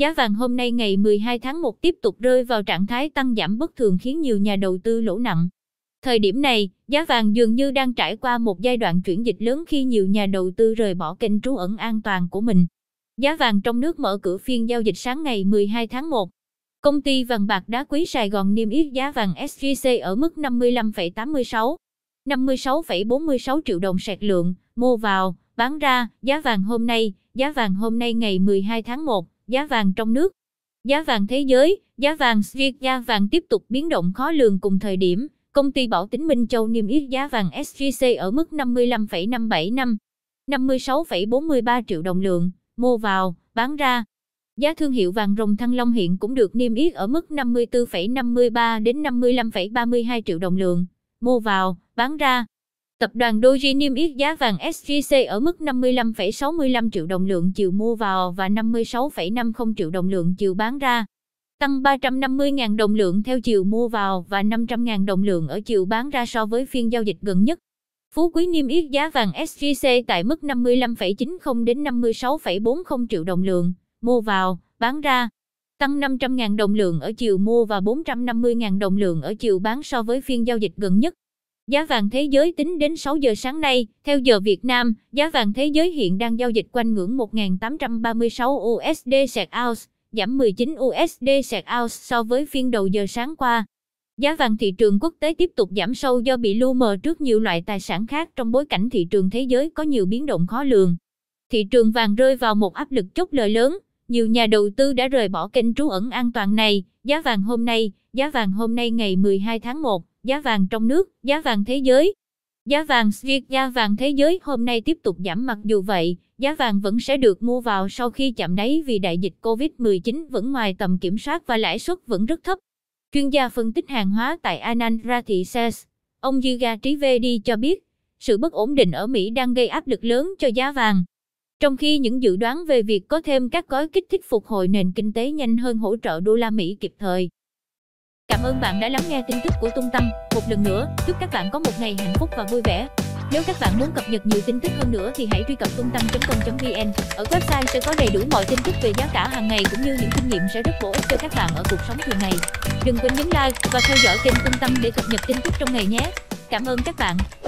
Giá vàng hôm nay ngày 12 tháng 1 tiếp tục rơi vào trạng thái tăng giảm bất thường khiến nhiều nhà đầu tư lỗ nặng. Thời điểm này, giá vàng dường như đang trải qua một giai đoạn chuyển dịch lớn khi nhiều nhà đầu tư rời bỏ kênh trú ẩn an toàn của mình. Giá vàng trong nước mở cửa phiên giao dịch sáng ngày 12 tháng 1. Công ty vàng bạc đá quý Sài Gòn niêm yết giá vàng SJC ở mức 55,86, 56,46 triệu đồng sạc lượng, mua vào, bán ra, giá vàng hôm nay, giá vàng hôm nay ngày 12 tháng 1, giá vàng trong nước, giá vàng thế giới, giá vàng Swiss, giá vàng tiếp tục biến động khó lường cùng thời điểm. Công ty Bảo Tín Minh Châu niêm yết giá vàng SJC ở mức 55,575, 56,43 triệu đồng lượng, mua vào, bán ra. Giá thương hiệu vàng rồng thăng long hiện cũng được niêm yết ở mức 54,53 đến 55,32 triệu đồng lượng, mua vào, bán ra. Tập đoàn Doji niêm yết giá vàng SJC ở mức 55,65 triệu đồng lượng chiều mua vào và 56,50 triệu đồng lượng chiều bán ra, tăng 350.000 đồng lượng theo chiều mua vào và 500.000 đồng lượng ở chiều bán ra so với phiên giao dịch gần nhất. Phú Quý niêm yết giá vàng SJC tại mức 55,90 đến 56,40 triệu đồng lượng mua vào, bán ra, tăng 500.000 đồng lượng ở chiều mua và 450.000 đồng lượng ở chiều bán so với phiên giao dịch gần nhất. Giá vàng thế giới tính đến 6 giờ sáng nay, theo giờ Việt Nam, giá vàng thế giới hiện đang giao dịch quanh ngưỡng 1.836 USD sạc ounce, giảm 19 USD sạc ounce so với phiên đầu giờ sáng qua. Giá vàng thị trường quốc tế tiếp tục giảm sâu do bị lu mờ trước nhiều loại tài sản khác trong bối cảnh thị trường thế giới có nhiều biến động khó lường. Thị trường vàng rơi vào một áp lực chốt lời lớn, nhiều nhà đầu tư đã rời bỏ kênh trú ẩn an toàn này. Giá vàng hôm nay, giá vàng hôm nay ngày 12 tháng 1 giá vàng trong nước, giá vàng thế giới. Giá vàng SGC, giá vàng thế giới hôm nay tiếp tục giảm mặc dù vậy, giá vàng vẫn sẽ được mua vào sau khi chạm đáy vì đại dịch COVID-19 vẫn ngoài tầm kiểm soát và lãi suất vẫn rất thấp. Chuyên gia phân tích hàng hóa tại Anandra Thị Ses, ông Yuga Trivedi cho biết, sự bất ổn định ở Mỹ đang gây áp lực lớn cho giá vàng. Trong khi những dự đoán về việc có thêm các gói kích thích phục hồi nền kinh tế nhanh hơn hỗ trợ đô la Mỹ kịp thời, Cảm ơn bạn đã lắng nghe tin tức của Tung Tâm. Một lần nữa, chúc các bạn có một ngày hạnh phúc và vui vẻ. Nếu các bạn muốn cập nhật nhiều tin tức hơn nữa thì hãy truy cập tung tâm.com.vn. Ở website sẽ có đầy đủ mọi tin tức về giá cả hàng ngày cũng như những kinh nghiệm sẽ rất bổ ích cho các bạn ở cuộc sống thường ngày. Đừng quên nhấn like và theo dõi kênh Tung Tâm để cập nhật tin tức trong ngày nhé. Cảm ơn các bạn.